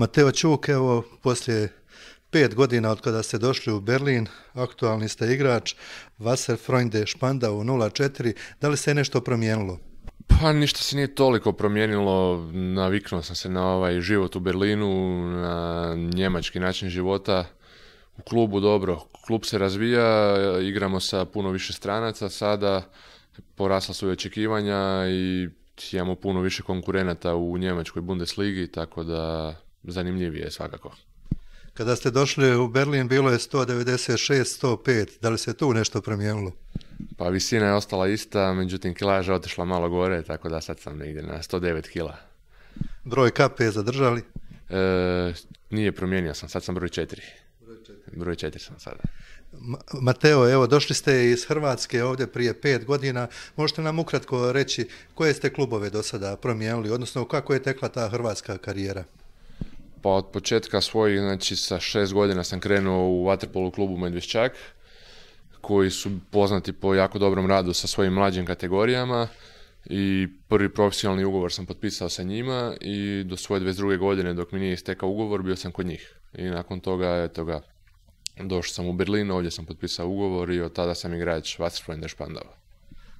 Mateo Čuk, evo, poslije pet godina od kada ste došli u Berlin, aktualni ste igrač, Vaser Freunde Španda u 0-4, da li se je nešto promijenilo? Pa ništa se nije toliko promijenilo, naviknuo sam se na ovaj život u Berlinu, na njemački način života, u klubu dobro, klub se razvija, igramo sa puno više stranaca, sada porasla su i očekivanja i imamo puno više konkurenata u njemačkoj Bundesligi, tako da zanimljivije svakako. Kada ste došli u Berlin bilo je 196, 105, da li se tu nešto promijenilo? Pa visina je ostala ista, međutim kilaža otišla malo gore, tako da sad sam negdje na 109 kila. Broj kape zadržali? E, nije promijenio sam, sad sam broj 4. Broj 4. sam sada. Mateo, evo, došli ste iz Hrvatske ovdje prije pet godina. Možete nam ukratko reći koje ste klubove do sada promijenili, odnosno kako je tekla ta hrvatska karijera? Pa od početka svojih, znači sa šest godina sam krenuo u vaterpolu klubu Medvešćak, koji su poznati po jako dobrom radu sa svojim mlađim kategorijama i prvi profesionalni ugovor sam potpisao sa njima i do svoje 22. godine dok mi nije istekao ugovor bio sam kod njih. I nakon toga, eto ga, došao sam u Berlin, ovdje sam potpisao ugovor i od tada sam igrač Wasserfreunde Špandova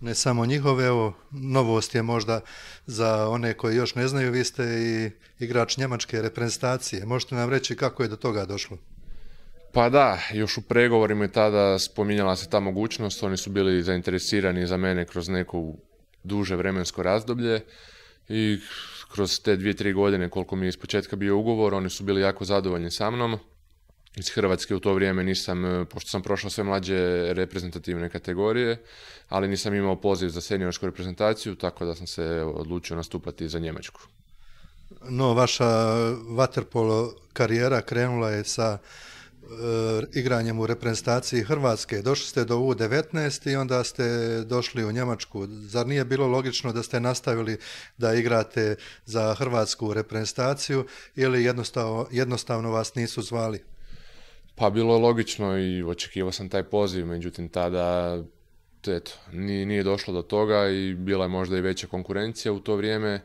ne samo njihove, evo, novost je možda za one koji još ne znaju, vi ste i igrač njemačke reprezentacije. Možete nam reći kako je do toga došlo? Pa da, još u pregovorima je tada spominjala se ta mogućnost, oni su bili zainteresirani za mene kroz neko duže vremensko razdoblje i kroz te dvije, tri godine koliko mi je ispočetka bio ugovor, oni su bili jako zadovoljni sa mnom iz Hrvatske u to vrijeme nisam, e, pošto sam prošao sve mlađe reprezentativne kategorije, ali nisam imao poziv za seniorsku reprezentaciju, tako da sam se e, odlučio nastupati za Njemačku. No, vaša waterpolo karijera krenula je sa e, igranjem u reprezentaciji Hrvatske. Došli ste do U19 i onda ste došli u Njemačku. Zar nije bilo logično da ste nastavili da igrate za Hrvatsku reprezentaciju ili jednostavno, jednostavno vas nisu zvali? Pa bilo je logično i očekivao sam taj poziv, međutim tada eto, nije, nije došlo do toga i bila je možda i veća konkurencija u to vrijeme,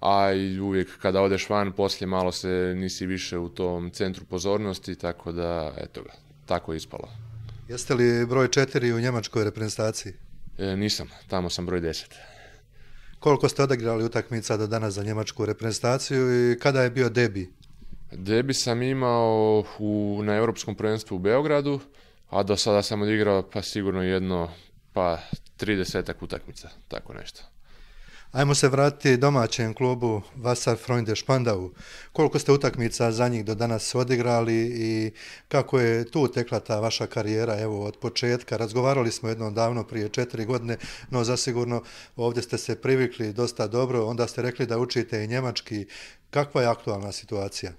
a i uvijek kada odeš van poslije malo se nisi više u tom centru pozornosti, tako da eto ga, tako je ispalo. Jeste li broj četiri u njemačkoj reprezentaciji? E, nisam, tamo sam broj deset. Koliko ste odagrali utakmica do danas za njemačku reprezentaciju i kada je bio debi? Debi sam imao u, na Europskom prvenstvu u Beogradu, a do sada sam odigrao pa sigurno jedno pa desetak utakmica, tako nešto. Ajmo se vratiti domaćem klubu Vasar Freunde Špandau. Koliko ste utakmica za njih do danas odigrali i kako je tu tekla ta vaša karijera evo od početka? Razgovarali smo jednom davno prije četiri godine, no zasigurno ovdje ste se privikli dosta dobro, onda ste rekli da učite i njemački. Kakva je aktualna situacija?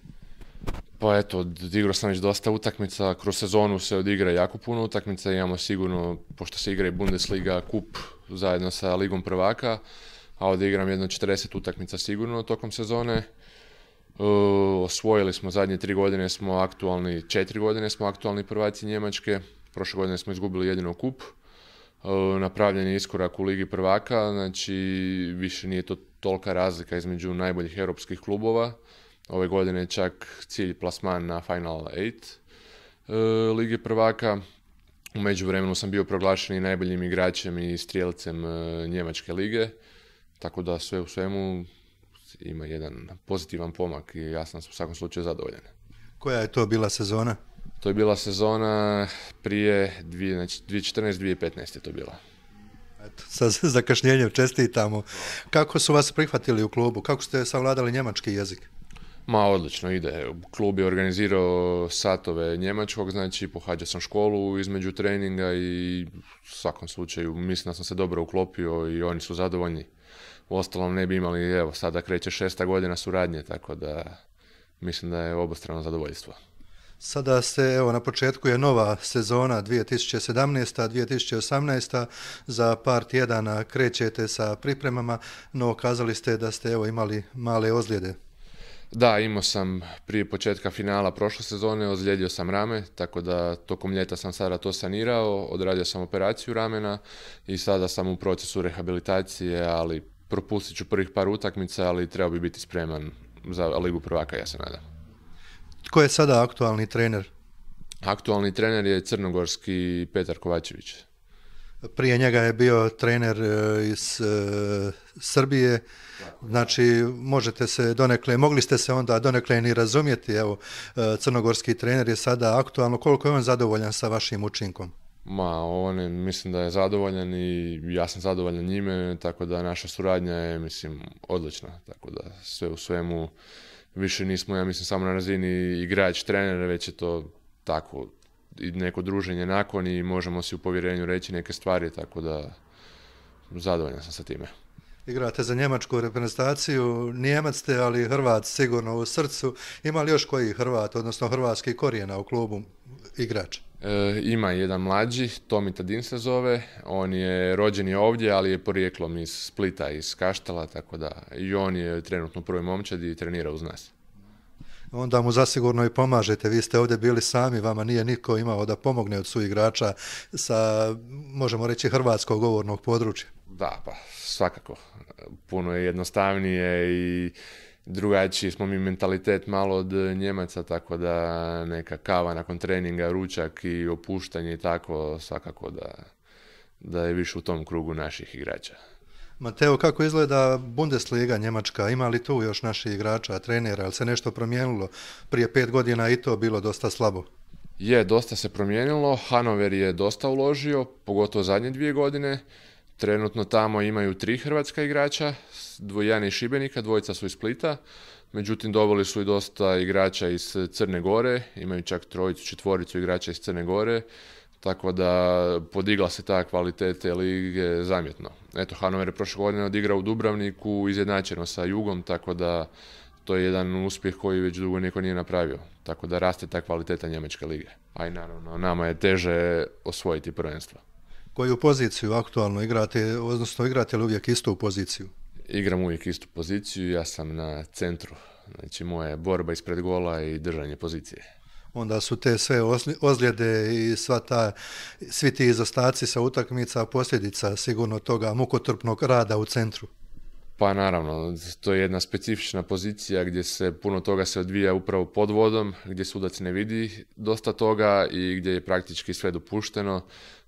Pa eto, odigrao sam već dosta utakmica, kroz sezonu se odigra jako puno utakmica, imamo sigurno, pošto se igra i Bundesliga, kup zajedno sa Ligom prvaka, a odigram jedno 40 utakmica sigurno tokom sezone. E, osvojili smo zadnje tri godine, smo aktualni, četiri godine smo aktualni prvaci Njemačke, prošle godine smo izgubili jedino kup. E, napravljen je iskorak u Ligi prvaka, znači više nije to tolika razlika između najboljih europskih klubova. Ove godine čak cilj plasman na Final 8 e, Lige prvaka. U međuvremenu sam bio proglašen i najboljim igračem i strijelcem e, Njemačke lige. Tako da sve u svemu ima jedan pozitivan pomak i ja sam u svakom slučaju zadovoljan. Koja je to bila sezona? To je bila sezona prije 2014-2015 znači, je to bila. Eto, sa zakašnjenjem čestitamo. Kako su vas prihvatili u klubu? Kako ste savladali njemački jezik? Ma odlično ide. Klub je organizirao satove njemačkog, znači pohađao sam školu između treninga i u svakom slučaju mislim da sam se dobro uklopio i oni su zadovoljni. Uostalom ne bi imali, evo sada kreće šesta godina suradnje, tako da mislim da je obostrano zadovoljstvo. Sada se, evo, na početku je nova sezona 2017. 2018. Za par tjedana krećete sa pripremama, no kazali ste da ste, evo, imali male ozljede. Da, imao sam prije početka finala prošle sezone, ozlijedio sam rame, tako da tokom ljeta sam sada to sanirao, odradio sam operaciju ramena i sada sam u procesu rehabilitacije, ali propustit ću prvih par utakmica, ali treba bi biti spreman za Ligu prvaka, ja se nadam. Tko je sada aktualni trener? Aktualni trener je crnogorski Petar Kovačević prije njega je bio trener e, iz e, Srbije, znači možete se donekle, mogli ste se onda donekle ni razumjeti, evo, e, crnogorski trener je sada aktualno, koliko je on zadovoljan sa vašim učinkom? Ma, on mislim da je zadovoljan i ja sam zadovoljan njime, tako da naša suradnja je, mislim, odlična, tako da sve u svemu više nismo, ja mislim, samo na razini igrač, trener, već je to tako i neko druženje nakon i možemo si u povjerenju reći neke stvari, tako da zadovoljan sam sa time. Igrate za njemačku reprezentaciju, Nijemac ste, ali Hrvat sigurno u srcu. Ima li još koji Hrvat, odnosno hrvatski korijena u klubu igrač? E, ima jedan mlađi, Tomi Tadin se zove. On je rođen i ovdje, ali je porijeklom iz Splita, iz Kaštala, tako da i on je trenutno u prvoj momčadi i trenira uz nas onda mu zasigurno i pomažete. Vi ste ovdje bili sami, vama nije niko imao da pomogne od su igrača sa, možemo reći, hrvatskog govornog područja. Da, pa svakako. Puno je jednostavnije i drugačiji smo mi mentalitet malo od Njemaca, tako da neka kava nakon treninga, ručak i opuštanje i tako, svakako da, da je više u tom krugu naših igrača. Mateo, kako izgleda Bundesliga Njemačka? Ima li tu još naših igrača, trenera? Ali se nešto promijenilo? Prije pet godina i to bilo dosta slabo. Je, dosta se promijenilo. Hanover je dosta uložio, pogotovo zadnje dvije godine. Trenutno tamo imaju tri hrvatska igrača, jedan iz Šibenika, dvojica su iz Splita. Međutim, dobili su i dosta igrača iz Crne Gore, imaju čak trojicu, četvoricu igrača iz Crne Gore. Tako da podigla se ta kvalitete lige zamjetno. Eto, Hanover je prošle godine odigrao u Dubravniku, izjednačeno sa Jugom, tako da to je jedan uspjeh koji već dugo niko nije napravio. Tako da raste ta kvaliteta Njemačke lige. A i naravno, nama je teže osvojiti prvenstvo. Koju poziciju aktualno igrate, odnosno igrate li uvijek istu poziciju? Igram uvijek istu poziciju, ja sam na centru. Znači moja je borba ispred gola i držanje pozicije onda su te sve ozljede i sva ta, svi ti izostaci sa utakmica posljedica sigurno toga mukotrpnog rada u centru. Pa naravno, to je jedna specifična pozicija gdje se puno toga se odvija upravo pod vodom, gdje sudac ne vidi dosta toga i gdje je praktički sve dopušteno,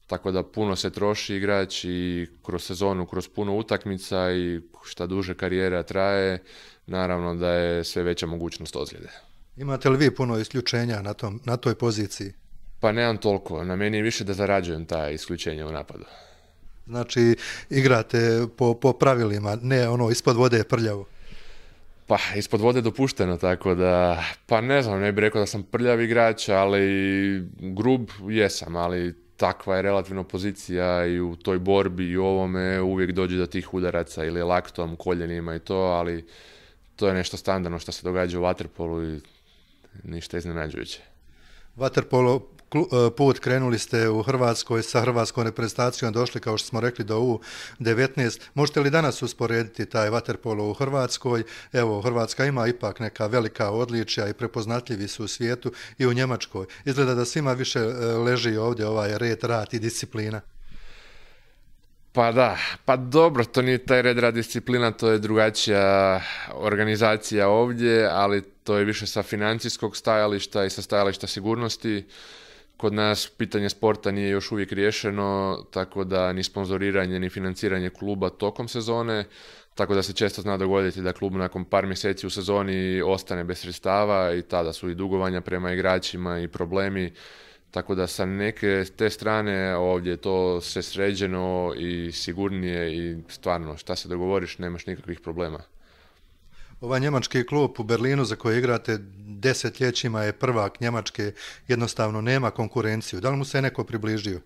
tako da puno se troši igrač i kroz sezonu, kroz puno utakmica i šta duže karijera traje, naravno da je sve veća mogućnost ozljede. Imate li vi puno isključenja na, tom, na toj poziciji? Pa nemam toliko, na meni je više da zarađujem ta isključenja u napadu. Znači, igrate po, po pravilima, ne ono, ispod vode je prljavo. Pa, ispod vode je dopušteno, tako da, pa ne znam, ne bih rekao da sam prljav igrač, ali grub jesam, ali takva je relativno pozicija i u toj borbi i u ovome uvijek dođe do tih udaraca ili laktom, koljenima i to, ali to je nešto standardno što se događa u Waterpolu i ništa iznenađujuće. Vaterpolo e, put krenuli ste u Hrvatskoj sa hrvatskom reprezentacijom, došli kao što smo rekli do U19. Možete li danas usporediti taj Waterpolo u Hrvatskoj? Evo, Hrvatska ima ipak neka velika odličja i prepoznatljivi su u svijetu i u Njemačkoj. Izgleda da svima više e, leži ovdje ovaj red, rat i disciplina. Pa da, pa dobro, to nije taj red, rad, disciplina, to je drugačija organizacija ovdje, ali to je više sa financijskog stajališta i sa stajališta sigurnosti. Kod nas pitanje sporta nije još uvijek riješeno, tako da ni sponzoriranje ni financiranje kluba tokom sezone, tako da se često zna dogoditi da klub nakon par mjeseci u sezoni ostane bez sredstava i tada su i dugovanja prema igračima i problemi. Tako da sa neke te strane ovdje je to sve sređeno i sigurnije i stvarno šta se dogovoriš nemaš nikakvih problema. Ovaj njemački klub u Berlinu za koje igrate desetljećima je prvak Njemačke, jednostavno nema konkurenciju. Da li mu se neko približio?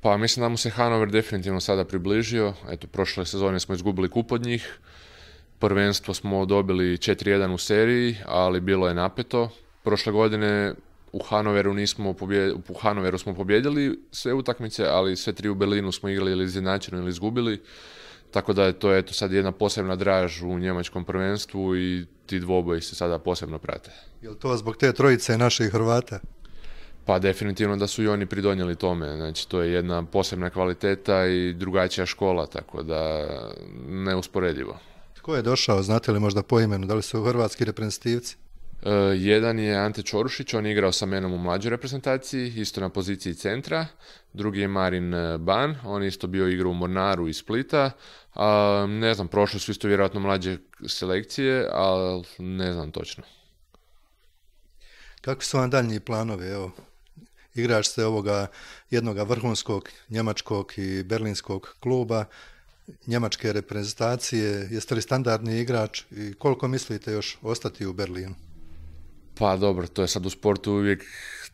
Pa mislim da mu se Hanover definitivno sada približio. Eto, prošle sezone smo izgubili kup od njih. Prvenstvo smo dobili 4-1 u seriji, ali bilo je napeto. Prošle godine u Hanoveru nismo pobjedi, u Hanoveru smo pobjedili sve utakmice, ali sve tri u Berlinu smo igrali ili izjednačeno ili izgubili. Tako da je to eto sad jedna posebna draž u njemačkom prvenstvu i ti dvoboji se sada posebno prate. li to zbog te trojice naših Hrvata? Pa definitivno da su i oni pridonijeli tome. Znači to je jedna posebna kvaliteta i drugačija škola, tako da neusporedivo. Tko je došao, znate li možda po imenu, da li su hrvatski reprezentativci? E, jedan je Ante Čorušić, on je igrao sa menom u mlađoj reprezentaciji, isto na poziciji centra. Drugi je Marin e, Ban, on je isto bio igru u Mornaru i Splita. a ne znam, prošli su isto vjerojatno mlađe selekcije, ali ne znam točno. Kakvi su vam daljnji planovi? Evo, igrač ste ovoga jednoga vrhunskog njemačkog i berlinskog kluba, njemačke reprezentacije. Jeste li standardni igrač i koliko mislite još ostati u Berlinu? Pa dobro, to je sad u sportu uvijek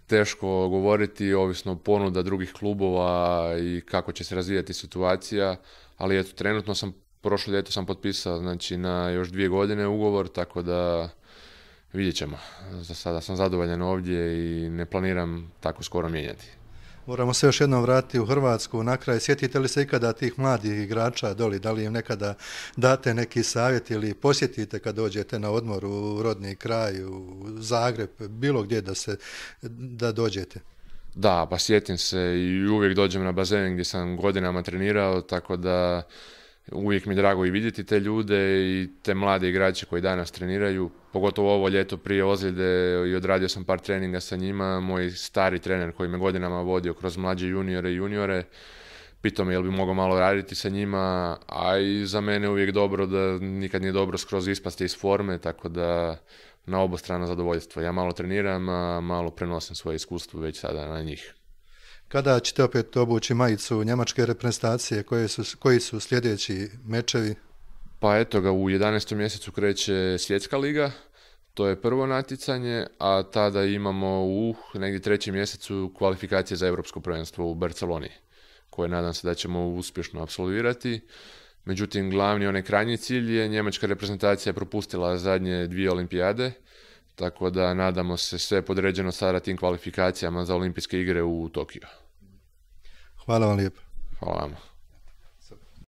teško govoriti, ovisno ponuda drugih klubova i kako će se razvijati situacija, ali eto, trenutno sam, prošlo ljeto sam potpisao, znači na još dvije godine ugovor, tako da vidjet ćemo. Za sada sam zadovoljan ovdje i ne planiram tako skoro mijenjati. Moramo se još jednom vratiti u Hrvatsku. Na kraj, sjetite li se ikada tih mladih igrača doli? Da li im nekada date neki savjet ili posjetite kad dođete na odmor u rodni kraj, u Zagreb, bilo gdje da, se, da dođete? Da, pa sjetim se i uvijek dođem na bazen gdje sam godinama trenirao, tako da uvijek mi je drago i vidjeti te ljude i te mlade igrače koji danas treniraju. Pogotovo ovo ljeto prije ozljede i odradio sam par treninga sa njima. Moj stari trener koji me godinama vodio kroz mlađe juniore i juniore, pitao me jel bi mogao malo raditi sa njima, a i za mene uvijek dobro da nikad nije dobro skroz ispasti iz forme, tako da na obostrano zadovoljstvo. Ja malo treniram, a malo prenosim svoje iskustvo već sada na njih. Kada ćete opet obući majicu njemačke reprezentacije, koji su sljedeći mečevi? Pa eto ga, u 11. mjesecu kreće svjetska liga, to je prvo natjecanje, a tada imamo u negdje trećem mjesecu kvalifikacije za europsko prvenstvo u Barceloni, koje nadam se da ćemo uspješno absolvirati. Međutim, glavni onaj krajnji cilj je njemačka reprezentacija propustila zadnje dvije olimpijade, tako da nadamo se sve podređeno sada tim kvalifikacijama za olimpijske igre u Tokiju. Hvala vam lijepo. Hvala vam.